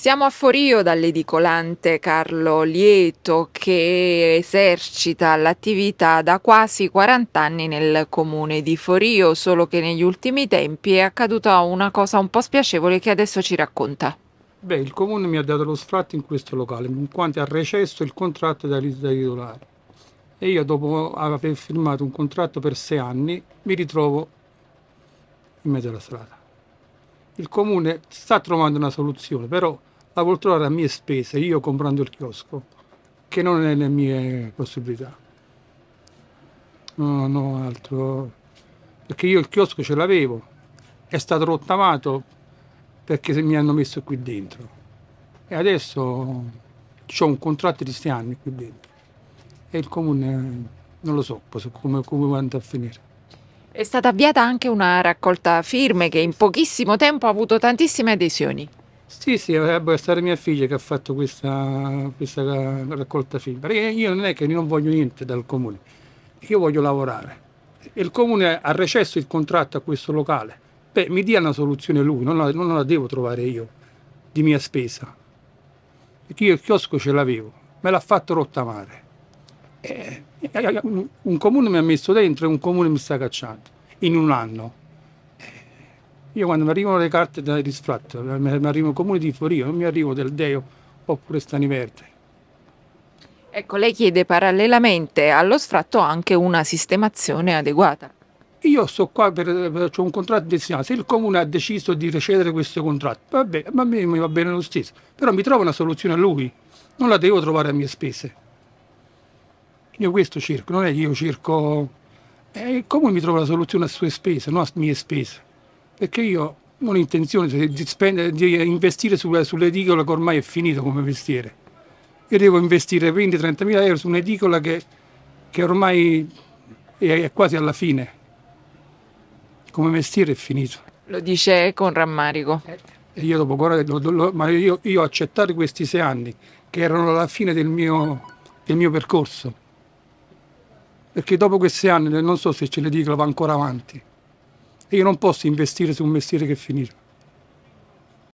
Siamo a Forio dall'edicolante Carlo Lieto che esercita l'attività da quasi 40 anni nel comune di Forio, solo che negli ultimi tempi è accaduta una cosa un po' spiacevole che adesso ci racconta. Beh, il comune mi ha dato lo sfratto in questo locale, in quanto ha recesso il contratto da, da titolare. E io dopo aver firmato un contratto per sei anni mi ritrovo in mezzo alla strada. Il comune sta trovando una soluzione, però la vuol trovare a mie spese, io comprando il chiosco, che non è nelle mie possibilità. Non no, altro. Perché io il chiosco ce l'avevo, è stato rottamato perché mi hanno messo qui dentro. E adesso ho un contratto di sei anni qui dentro. E il comune non lo so come, come andrà a finire. È stata avviata anche una raccolta firme che in pochissimo tempo ha avuto tantissime adesioni. Sì, sì, dovrebbe stare mia figlia che ha fatto questa, questa raccolta film. Perché io non è che non voglio niente dal comune, io voglio lavorare. Il comune ha recesso il contratto a questo locale. Beh, mi dia una soluzione lui, non la, non la devo trovare io, di mia spesa. Perché io il chiosco ce l'avevo, me l'ha fatto rottamare. Eh, un comune mi ha messo dentro e un comune mi sta cacciando in un anno. Io quando mi arrivano le carte da disfratto, mi arriva il comune di Forio, non mi arrivo del Deo oppure Stani Verde. Ecco, lei chiede parallelamente allo sfratto anche una sistemazione adeguata. Io sto qua per, per ho un contratto destinato, se il comune ha deciso di recedere questo contratto, va bene, a me va bene lo stesso, però mi trovo una soluzione a lui, non la devo trovare a mie spese. Io questo cerco, non è che io cerco... Eh, comune mi trova la soluzione a sue spese, non a mie spese? perché io ho l'intenzione di, di investire sull'edicola che ormai è finito come mestiere. Io devo investire 20-30 mila euro su un'edicola che, che ormai è quasi alla fine. Come mestiere è finito. Lo dice con rammarico. E io dopo, guarda, ma io, io ho accettato questi sei anni che erano la fine del mio, del mio percorso. Perché dopo questi anni non so se ce l'edicola va ancora avanti io non posso investire su un mestiere che è finito.